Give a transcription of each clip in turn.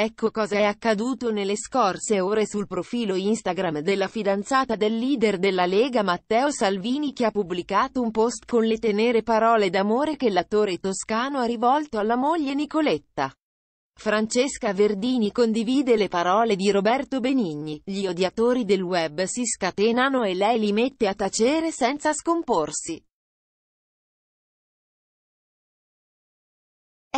Ecco cosa è accaduto nelle scorse ore sul profilo Instagram della fidanzata del leader della Lega Matteo Salvini che ha pubblicato un post con le tenere parole d'amore che l'attore toscano ha rivolto alla moglie Nicoletta. Francesca Verdini condivide le parole di Roberto Benigni, gli odiatori del web si scatenano e lei li mette a tacere senza scomporsi.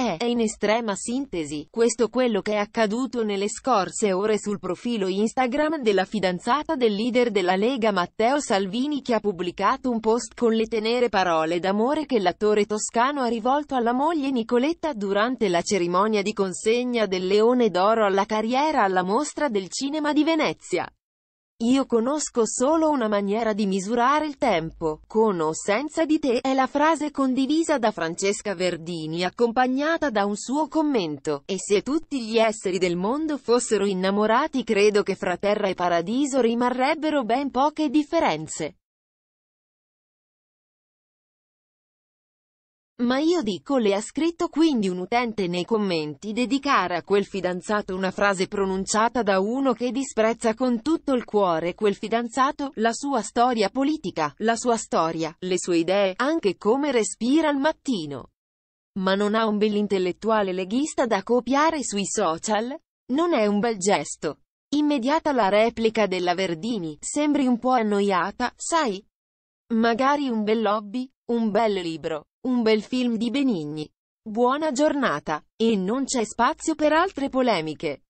È, è in estrema sintesi, questo quello che è accaduto nelle scorse ore sul profilo Instagram della fidanzata del leader della Lega Matteo Salvini che ha pubblicato un post con le tenere parole d'amore che l'attore toscano ha rivolto alla moglie Nicoletta durante la cerimonia di consegna del Leone d'Oro alla carriera alla Mostra del Cinema di Venezia. Io conosco solo una maniera di misurare il tempo, con o senza di te, è la frase condivisa da Francesca Verdini accompagnata da un suo commento, e se tutti gli esseri del mondo fossero innamorati credo che fra terra e paradiso rimarrebbero ben poche differenze. Ma io dico le ha scritto quindi un utente nei commenti dedicare a quel fidanzato una frase pronunciata da uno che disprezza con tutto il cuore quel fidanzato, la sua storia politica, la sua storia, le sue idee, anche come respira al mattino. Ma non ha un bell'intellettuale leghista da copiare sui social? Non è un bel gesto. Immediata la replica della Verdini, sembri un po' annoiata, sai? Magari un bel hobby, un bel libro. Un bel film di Benigni. Buona giornata, e non c'è spazio per altre polemiche.